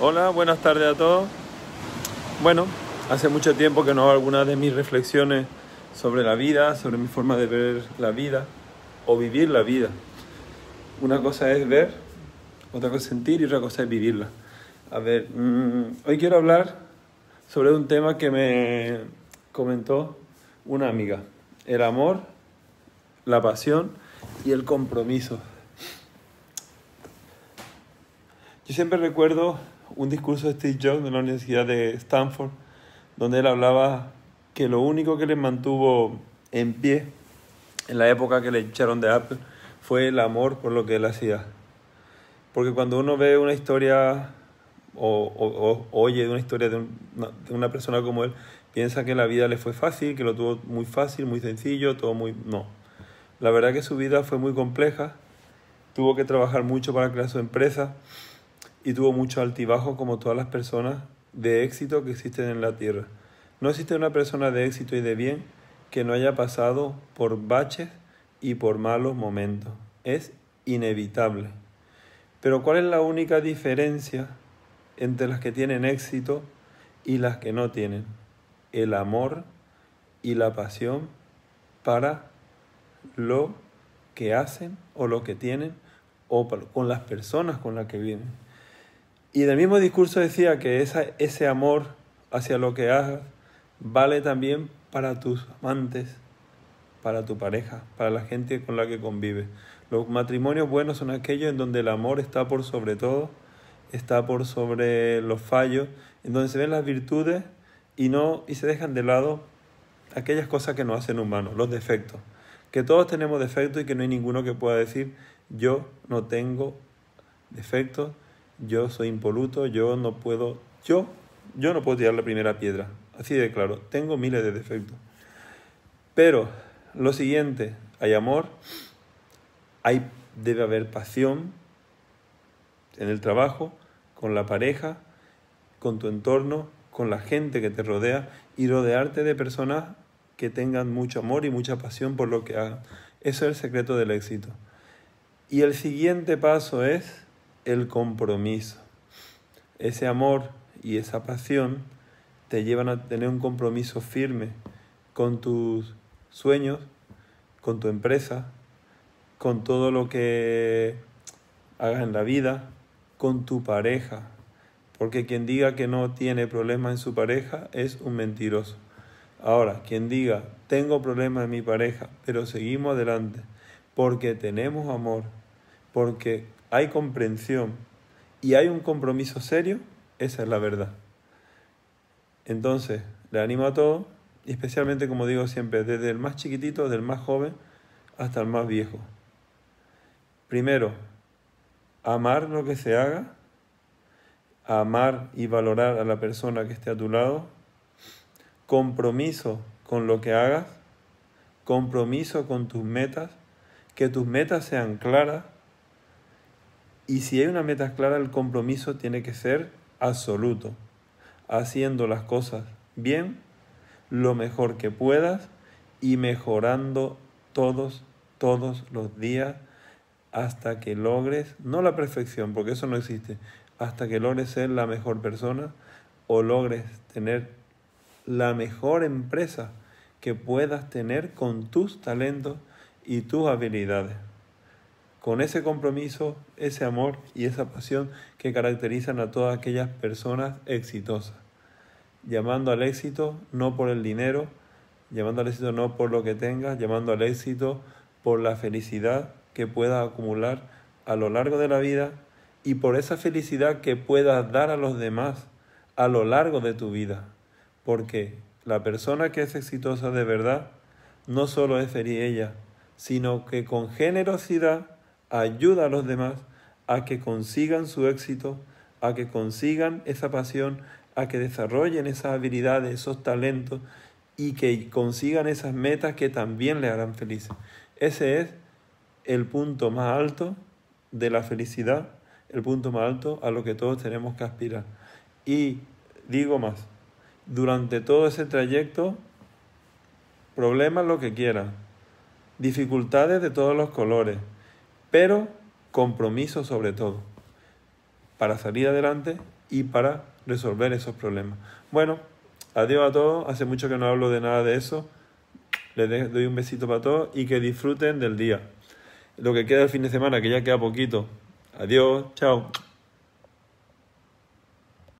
Hola, buenas tardes a todos. Bueno, hace mucho tiempo que no hago alguna de mis reflexiones sobre la vida, sobre mi forma de ver la vida o vivir la vida. Una cosa es ver, otra cosa es sentir y otra cosa es vivirla. A ver, mm, hoy quiero hablar sobre un tema que me comentó una amiga. El amor, la pasión y el compromiso. Yo siempre recuerdo un discurso de Steve Jobs de la Universidad de Stanford, donde él hablaba que lo único que le mantuvo en pie en la época que le echaron de Apple fue el amor por lo que él hacía. Porque cuando uno ve una historia o, o, o oye una historia de, de, una persona como él, piensa que la vida le fue fácil, que lo tuvo muy fácil, muy sencillo, todo muy... No. La verdad que su vida fue muy compleja, tuvo que trabajar mucho para crear su empresa, y tuvo mucho altibajo como todas las personas de éxito que existen en la tierra. No existe una persona de éxito y de bien que no haya pasado por baches y por malos momentos. Es inevitable. Pero ¿cuál es la única diferencia entre las que tienen éxito y las que no tienen? El amor y la pasión para lo que hacen o lo que tienen o con las personas con las que viven. Y en el mismo discurso decía que ese amor hacia lo que hagas vale también para tus amantes, para tu pareja, para la gente con la que convives. Los matrimonios buenos son aquellos en donde el amor está por sobre todo, está por sobre los fallos, en donde se ven las virtudes y no y se dejan de lado aquellas cosas que nos hacen humanos, los defectos. Que todos tenemos defectos y que no hay ninguno que pueda decir yo no tengo defectos yo soy impoluto, yo no puedo, yo, yo no puedo tirar la primera piedra, así de claro, tengo miles de defectos. Pero lo siguiente, hay amor, hay, debe haber pasión en el trabajo, con la pareja, con tu entorno, con la gente que te rodea y rodearte de personas que tengan mucho amor y mucha pasión por lo que hagan. Eso es el secreto del éxito. Y el siguiente paso es el compromiso. Ese amor y esa pasión te llevan a tener un compromiso firme con tus sueños, con tu empresa, con todo lo que hagas en la vida, con tu pareja. Porque quien diga que no tiene problemas en su pareja es un mentiroso. Ahora, quien diga, tengo problemas en mi pareja, pero seguimos adelante, porque tenemos amor, porque hay comprensión y hay un compromiso serio, esa es la verdad. Entonces, le animo a todos, especialmente como digo siempre, desde el más chiquitito, del más joven hasta el más viejo. Primero, amar lo que se haga, amar y valorar a la persona que esté a tu lado, compromiso con lo que hagas, compromiso con tus metas, que tus metas sean claras, y si hay una meta clara, el compromiso tiene que ser absoluto, haciendo las cosas bien, lo mejor que puedas y mejorando todos, todos los días hasta que logres, no la perfección, porque eso no existe, hasta que logres ser la mejor persona o logres tener la mejor empresa que puedas tener con tus talentos y tus habilidades con ese compromiso, ese amor y esa pasión que caracterizan a todas aquellas personas exitosas. Llamando al éxito no por el dinero, llamando al éxito no por lo que tengas, llamando al éxito por la felicidad que puedas acumular a lo largo de la vida y por esa felicidad que puedas dar a los demás a lo largo de tu vida. Porque la persona que es exitosa de verdad no solo es feliz ella, sino que con generosidad ayuda a los demás a que consigan su éxito, a que consigan esa pasión, a que desarrollen esas habilidades, esos talentos y que consigan esas metas que también le harán felices. Ese es el punto más alto de la felicidad, el punto más alto a lo que todos tenemos que aspirar. Y digo más, durante todo ese trayecto, problemas lo que quieran, dificultades de todos los colores, pero compromiso sobre todo, para salir adelante y para resolver esos problemas. Bueno, adiós a todos, hace mucho que no hablo de nada de eso, les doy un besito para todos y que disfruten del día. Lo que queda el fin de semana, que ya queda poquito. Adiós, chao.